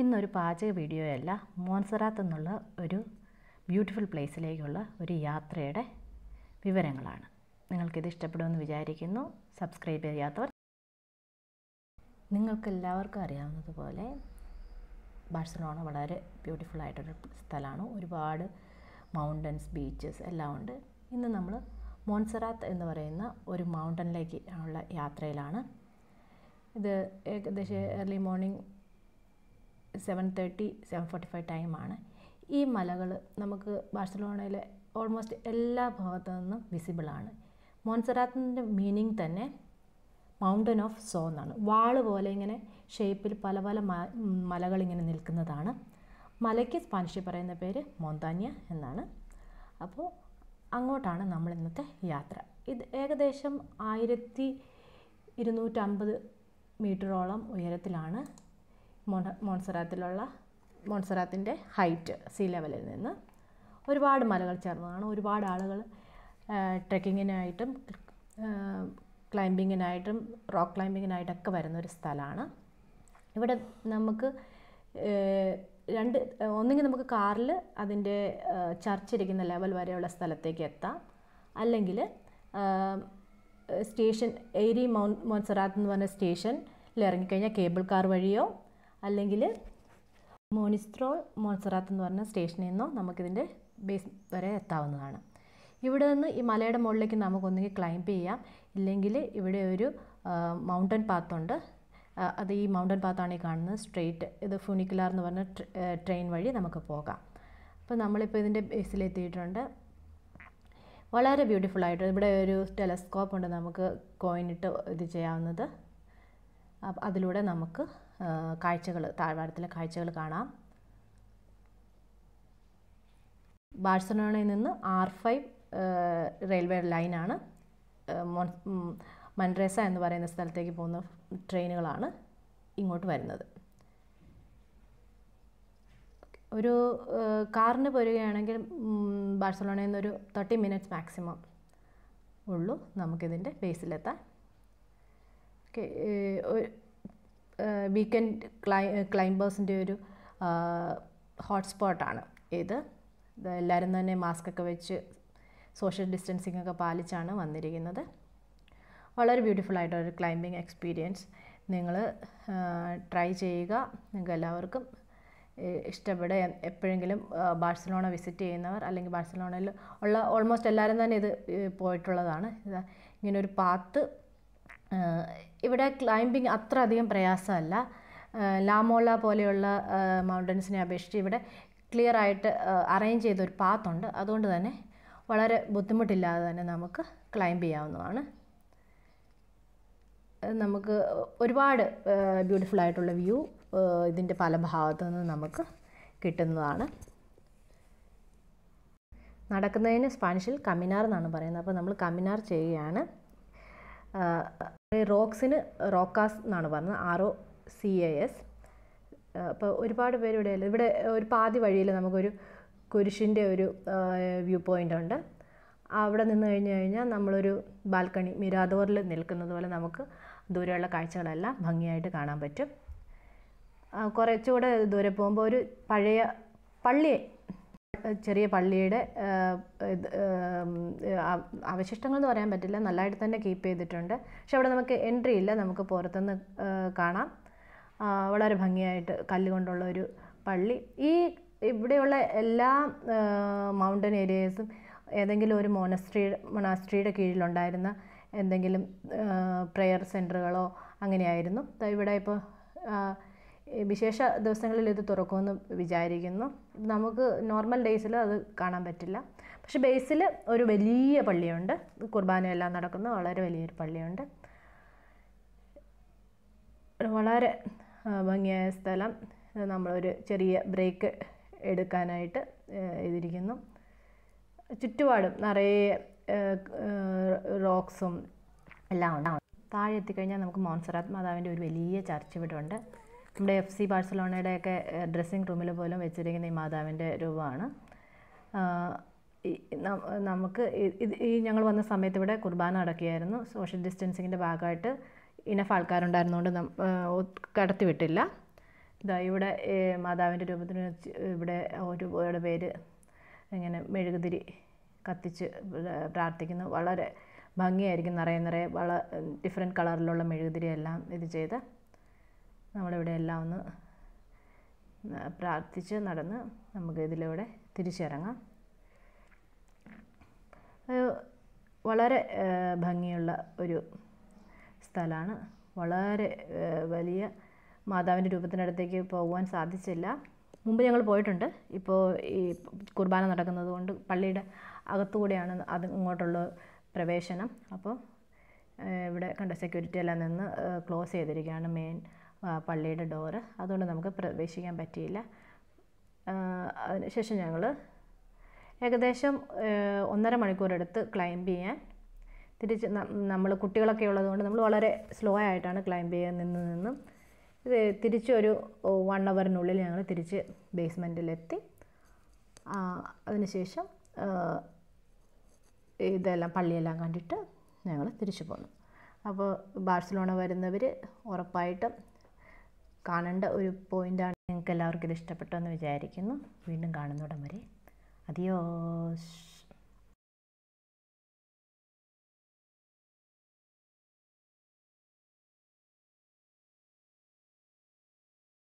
ഇന്നൊരു പാചക വീഡിയോ അല്ല മോൺസറാത്ത് എന്നുള്ള ഒരു ബ്യൂട്ടിഫുൾ പ്ലേസിലേക്കുള്ള ഒരു യാത്രയുടെ വിവരങ്ങളാണ് നിങ്ങൾക്കിത് ഇഷ്ടപ്പെടുമെന്ന് വിചാരിക്കുന്നു സബ്സ്ക്രൈബ് ചെയ്യാത്തവർ നിങ്ങൾക്കെല്ലാവർക്കും അറിയാവുന്നതുപോലെ ബാഴ്സലോണ വളരെ ബ്യൂട്ടിഫുൾ ആയിട്ടൊരു സ്ഥലമാണ് ഒരുപാട് മൗണ്ടൻസ് ബീച്ചസ് എല്ലാം ഉണ്ട് ഇന്ന് നമ്മൾ മോൺസറാത്ത് എന്ന് പറയുന്ന ഒരു മൗണ്ടനിലേക്ക് ഉള്ള യാത്രയിലാണ് ഇത് ഏകദേശം early morning seven thirty seven forty five ടൈമാണ് ഈ മലകൾ നമുക്ക് ബാഴ്സലോണയിലെ ഓൾമോസ്റ്റ് എല്ലാ ഭാഗത്തു നിന്നും വിസിബിളാണ് മോൻസറാത്തിൻ്റെ മീനിങ് തന്നെ മൗണ്ടൻ ഓഫ് സോ എന്നാണ് വാള് പോലെ ഇങ്ങനെ ഷേപ്പിൽ പല പല മലകൾ ഇങ്ങനെ നിൽക്കുന്നതാണ് മലയ്ക്ക് സ്പാനിഷിൽ പറയുന്ന പേര് മോന്താന്യ എന്നാണ് അപ്പോൾ അങ്ങോട്ടാണ് നമ്മൾ ഇന്നത്തെ യാത്ര ഇത് ഏകദേശം ആയിരത്തി ഇരുന്നൂറ്റമ്പത് മീറ്ററോളം ഉയരത്തിലാണ് മോൺസറാത്തിലുള്ള മോൺസറാത്തിൻ്റെ ഹൈറ്റ് സീ ലെവലിൽ നിന്ന് ഒരുപാട് മലകൾ ചേർന്നതാണ് ഒരുപാട് ആളുകൾ ട്രക്കിങ്ങിനായിട്ടും ക്ലൈമ്പിങ്ങിനായിട്ടും റോക്ക് ക്ലൈമ്പിങ്ങിനായിട്ടൊക്കെ വരുന്ന ഒരു സ്ഥലമാണ് ഇവിടെ നമുക്ക് രണ്ട് ഒന്നെങ്കിൽ നമുക്ക് കാറിൽ അതിൻ്റെ ചർച്ചിരിക്കുന്ന ലെവൽ വരെയുള്ള സ്ഥലത്തേക്ക് എത്താം അല്ലെങ്കിൽ സ്റ്റേഷൻ എരി മൗ മോൻസറാത്ത് എന്ന് പറഞ്ഞ സ്റ്റേഷനിൽ ഇറങ്ങിക്കഴിഞ്ഞാൽ കേബിൾ കാർ വഴിയോ അല്ലെങ്കിൽ മോണിസ്ട്രോൾ മോൺസറാത്ത് എന്ന് പറഞ്ഞ സ്റ്റേഷനിൽ നിന്നോ നമുക്കിതിൻ്റെ ബേസ് വരെ എത്താവുന്നതാണ് ഇവിടെ നിന്ന് ഈ മലയുടെ മുകളിലേക്ക് നമുക്കൊന്നുകിൽ ക്ലൈംബ് ചെയ്യാം ഇല്ലെങ്കിൽ ഇവിടെ ഒരു മൗണ്ടൻ പാത്തുണ്ട് അത് ഈ മൗണ്ടൻ പാത്താണ് ഈ കാണുന്നത് സ്ട്രെയിറ്റ് ഇത് ഫുനിക്കുലാർ എന്ന് പറഞ്ഞ ട്രെയിൻ വഴി നമുക്ക് പോകാം അപ്പോൾ നമ്മളിപ്പോൾ ഇതിൻ്റെ ബേസിലെത്തിയിട്ടുണ്ട് വളരെ ബ്യൂട്ടിഫുൾ ആയിട്ട് ഇവിടെ ഒരു ടെലസ്കോപ്പ് ഉണ്ട് നമുക്ക് കോയിനിട്ട് ഇത് ചെയ്യാവുന്നത് അതിലൂടെ നമുക്ക് കാഴ്ചകൾ താഴ്വാരത്തിലെ കാഴ്ചകൾ കാണാം ബാഴ്സലോണയിൽ നിന്ന് ആർ ഫൈവ് റെയിൽവേ ലൈനാണ് മൻറേസ എന്ന് പറയുന്ന സ്ഥലത്തേക്ക് പോകുന്ന ട്രെയിനുകളാണ് ഇങ്ങോട്ട് വരുന്നത് ഒരു കാറിന് പോരുകയാണെങ്കിൽ ബാഴ്സലോണയിൽ നിന്നൊരു തേർട്ടി മിനിറ്റ്സ് മാക്സിമം ഉള്ളൂ നമുക്കിതിൻ്റെ ബേസിലെത്താൻ ഓക്കെ വീക്കെൻഡ് ക്ലൈ ക്ലൈംബേഴ്സിൻ്റെ ഒരു ഹോട്ട്സ്പോട്ടാണ് ഇത് എല്ലാവരും തന്നെ മാസ്കൊക്കെ വെച്ച് സോഷ്യൽ ഡിസ്റ്റൻസിംഗ് ഒക്കെ പാലിച്ചാണ് വന്നിരിക്കുന്നത് വളരെ ബ്യൂട്ടിഫുൾ ആയിട്ടൊരു ക്ലൈംബിങ് എക്സ്പീരിയൻസ് നിങ്ങൾ ട്രൈ ചെയ്യുക നിങ്ങൾക്ക് എല്ലാവർക്കും ഇഷ്ടപ്പെടുക എപ്പോഴെങ്കിലും ബാഴ്സലോണ വിസിറ്റ് ചെയ്യുന്നവർ അല്ലെങ്കിൽ ബാഴ്സലോണയിൽ ഉള്ള ഓൾമോസ്റ്റ് എല്ലാവരും തന്നെ ഇത് പോയിട്ടുള്ളതാണ് ഇങ്ങനൊരു പാത്ത് ഇവിടെ ക്ലൈമ്പിങ് അത്ര അധികം പ്രയാസമല്ല ലാമോള പോലെയുള്ള മൗണ്ടൻസിനെ അപേക്ഷിച്ച് ഇവിടെ ക്ലിയർ ആയിട്ട് അറേഞ്ച് ചെയ്തൊരു ഉണ്ട് അതുകൊണ്ട് തന്നെ വളരെ ബുദ്ധിമുട്ടില്ലാതെ തന്നെ നമുക്ക് ക്ലൈമ്പ് ചെയ്യാവുന്നതാണ് നമുക്ക് ഒരുപാട് ബ്യൂട്ടിഫുൾ ആയിട്ടുള്ള വ്യൂ ഇതിൻ്റെ പല ഭാഗത്തു നിന്ന് നമുക്ക് കിട്ടുന്നതാണ് നടക്കുന്നതിന് സ്പാനിഷിൽ കമിനാർ എന്നാണ് പറയുന്നത് അപ്പോൾ നമ്മൾ കമിനാർ ചെയ്യുകയാണ് റോക്സിന് റോക്കാസ് എന്നാണ് പറഞ്ഞത് R O C A S അപ്പോൾ ഒരുപാട് പേര് ഇവിടെ ഇവിടെ ഒരു പാതി വഴിയിൽ നമുക്കൊരു കുരിശിൻ്റെ ഒരു വ്യൂ പോയിൻ്റ് ഉണ്ട് അവിടെ നിന്ന് കഴിഞ്ഞ് കഴിഞ്ഞാൽ നമ്മളൊരു ബാൽക്കണി മിരാദോറിൽ നിൽക്കുന്നത് പോലെ നമുക്ക് ദൂരെയുള്ള കാഴ്ചകളെല്ലാം ഭംഗിയായിട്ട് കാണാൻ പറ്റും കുറച്ചുകൂടെ ദൂരെ പോകുമ്പോൾ ഒരു പഴയ പള്ളി ചെറിയ പള്ളിയുടെ അവശിഷ്ടങ്ങൾ എന്ന് പറയാൻ പറ്റില്ല നല്ലതായിട്ട് തന്നെ കീപ്പ് ചെയ്തിട്ടുണ്ട് പക്ഷെ അവിടെ നമുക്ക് എൻട്രി ഇല്ല നമുക്ക് പുറത്തുനിന്ന് കാണാം വളരെ ഭംഗിയായിട്ട് കല്ലുകൊണ്ടുള്ള ഒരു പള്ളി ഈ ഇവിടെയുള്ള എല്ലാ മൗണ്ടൻ ഏരിയസും ഏതെങ്കിലും ഒരു മോണസ്ട്രി മൊണാസ്ട്രിയുടെ കീഴിലുണ്ടായിരുന്ന എന്തെങ്കിലും പ്രെയർ സെൻറ്ററുകളോ അങ്ങനെയായിരുന്നു ഇവിടെ ഇപ്പോൾ വിശേഷ ദിവസങ്ങളിൽ ഇത് തുറക്കുമെന്ന് വിചാരിക്കുന്നു നമുക്ക് നോർമൽ ഡേയ്സിൽ അത് കാണാൻ പറ്റില്ല പക്ഷേ ബേസിൽ ഒരു വലിയ പള്ളിയുണ്ട് കുർബാനയെല്ലാം നടക്കുന്ന വളരെ വലിയൊരു പള്ളിയുണ്ട് വളരെ ഭംഗിയായ സ്ഥലം നമ്മളൊരു ചെറിയ ബ്രേക്ക് എടുക്കാനായിട്ട് ഇതിരിക്കുന്നു ചുറ്റുപാടും നിറയെ റോക്സും എല്ലാം ഉണ്ടാവും താഴെ എത്തിക്കഴിഞ്ഞാൽ നമുക്ക് മോൺസറാത്ത് മാതാവിൻ്റെ ഒരു വലിയ ചർച്ച് ഇവിടെ ഉണ്ട് നമ്മുടെ എഫ് സി ബാഴ്സലോണയുടെയൊക്കെ ഡ്രസ്സിംഗ് റൂമിൽ പോലും വെച്ചിരിക്കുന്ന ഈ മാതാവിൻ്റെ രൂപമാണ് നമുക്ക് ഇത് ഈ ഞങ്ങൾ വന്ന സമയത്ത് ഇവിടെ കുർബാന അടക്കിയായിരുന്നു സോഷ്യൽ ഡിസ്റ്റൻസിങ്ങിൻ്റെ ഭാഗമായിട്ട് ഇനഫ് ആൾക്കാരുണ്ടായിരുന്നതുകൊണ്ട് കടത്തിവിട്ടില്ല ഇതാ ഇവിടെ മാതാവിൻ്റെ രൂപത്തിന് ഇവിടെ ഒരുപാട് പേര് ഇങ്ങനെ മെഴുകുതിരി കത്തിച്ച് പ്രാർത്ഥിക്കുന്നു വളരെ ഭംഗിയായിരിക്കും നിറയെ നിറയെ വള ഡിഫറെൻറ്റ് കളറിലുള്ള മെഴുകുതിരിയെല്ലാം ഇത് ചെയ്ത് നമ്മളിവിടെ എല്ലാം ഒന്ന് പ്രാർത്ഥിച്ച് നടന്ന് നമുക്ക് ഇതിലൂടെ തിരിച്ചിറങ്ങാം വളരെ ഭംഗിയുള്ള ഒരു സ്ഥലമാണ് വളരെ വലിയ മാതാവിൻ്റെ രൂപത്തിനടുത്തേക്ക് പോകുവാൻ സാധിച്ചില്ല മുമ്പ് ഞങ്ങൾ പോയിട്ടുണ്ട് ഇപ്പോൾ ഈ കുർബാന നടക്കുന്നത് കൊണ്ട് പള്ളിയുടെ അകത്തുകൂടെയാണ് അത് ഇങ്ങോട്ടുള്ള പ്രവേശനം അപ്പോൾ ഇവിടെ കണ്ട സെക്യൂരിറ്റി എല്ലാം നിന്ന് ക്ലോസ് ചെയ്തിരിക്കുകയാണ് മെയിൻ പള്ളിയുടെ ഡോറ് അതുകൊണ്ട് നമുക്ക് പ്രവേശിക്കാൻ പറ്റിയില്ല അതിനുശേഷം ഞങ്ങൾ ഏകദേശം ഒന്നര മണിക്കൂറെടുത്ത് ക്ലൈംബ് ചെയ്യാൻ തിരിച്ച് നമ്മൾ കുട്ടികളൊക്കെ ഉള്ളതുകൊണ്ട് നമ്മൾ വളരെ സ്ലോ ആയിട്ടാണ് ക്ലൈംബ് ചെയ്യാൻ നിന്ന് നിന്നും തിരിച്ചൊരു വൺ അവറിനുള്ളിൽ ഞങ്ങൾ തിരിച്ച് ബേസ്മെൻറ്റിലെത്തി അതിനുശേഷം ഇതെല്ലാം പള്ളിയെല്ലാം കണ്ടിട്ട് ഞങ്ങൾ തിരിച്ചു പോന്നു അപ്പോൾ ബാഴ്സലോണ വരുന്നവർ ഉറപ്പായിട്ടും കാണേണ്ട ഒരു പോയിൻ്റാണ് നിങ്ങൾക്ക് എല്ലാവർക്കും ഇത് ഇഷ്ടപ്പെട്ടു എന്ന് വിചാരിക്കുന്നു വീണ്ടും കാണുന്നിടം വരെ അധിയോസ്